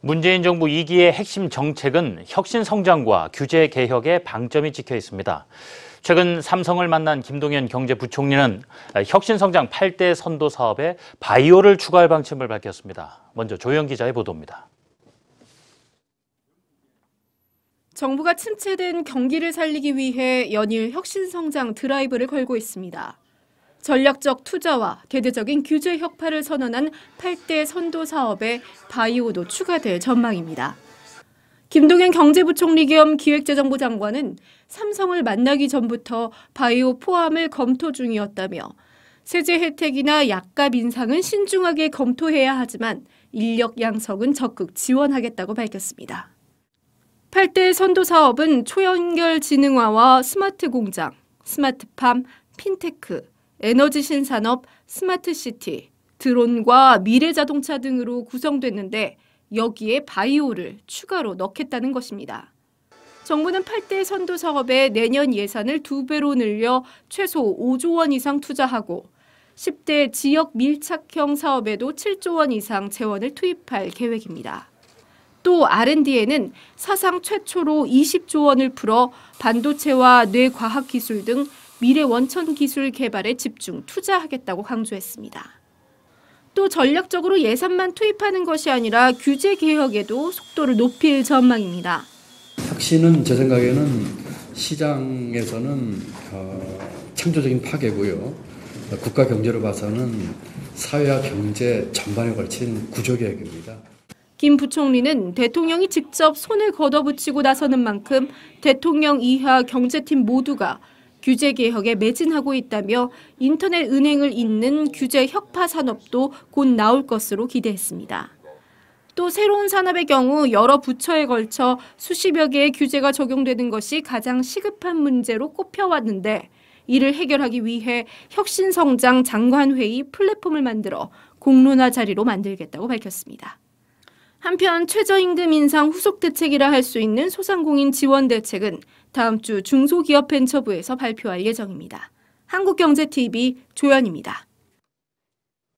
문재인 정부 2기의 핵심 정책은 혁신 성장과 규제 개혁의 방점이 찍혀 있습니다. 최근 삼성을 만난 김동연 경제부총리는 혁신 성장 8대 선도 사업에 바이오를 추가할 방침을 밝혔습니다. 먼저 조영 기자의 보도입니다. 정부가 침체된 경기를 살리기 위해 연일 혁신 성장 드라이브를 걸고 있습니다. 전략적 투자와 대대적인 규제 혁파를 선언한 8대 선도 사업에 바이오도 추가될 전망입니다. 김동현 경제부총리 겸 기획재정부 장관은 삼성을 만나기 전부터 바이오 포함을 검토 중이었다며 세제 혜택이나 약값 인상은 신중하게 검토해야 하지만 인력 양성은 적극 지원하겠다고 밝혔습니다. 8대 선도 사업은 초연결 지능화와 스마트 공장, 스마트팜, 핀테크, 에너지 신산업, 스마트 시티, 드론과 미래 자동차 등으로 구성됐는데 여기에 바이오를 추가로 넣겠다는 것입니다. 정부는 8대 선도 사업에 내년 예산을 두배로 늘려 최소 5조 원 이상 투자하고 10대 지역 밀착형 사업에도 7조 원 이상 재원을 투입할 계획입니다. 또 R&D에는 사상 최초로 20조 원을 풀어 반도체와 뇌과학기술 등 미래 원천 기술 개발에 집중 투자하겠다고 강조했습니다. 또 전략적으로 예산만 투입하는 것이 아니라 규제 개혁에도 속도를 높일 전망입니다. 혁신은 제 생각에는 시장에서는 어, 창조적인 파괴고요. 국가 경제로 봐서는 사회와 경제 전반에 걸친 구조 개혁입니다. 김 부총리는 대통령이 직접 손을 걷어붙이고 나서는 만큼 대통령 이하 경제팀 모두가 규제 개혁에 매진하고 있다며 인터넷 은행을 잇는 규제 혁파 산업도 곧 나올 것으로 기대했습니다. 또 새로운 산업의 경우 여러 부처에 걸쳐 수십여 개의 규제가 적용되는 것이 가장 시급한 문제로 꼽혀왔는데 이를 해결하기 위해 혁신성장 장관회의 플랫폼을 만들어 공론화 자리로 만들겠다고 밝혔습니다. 한편 최저임금 인상 후속 대책이라 할 수 있는 소상공인 지원 대책은 다음 주 중소기업 벤처부에서 발표할 예정입니다. 한국경제TV 조연입니다.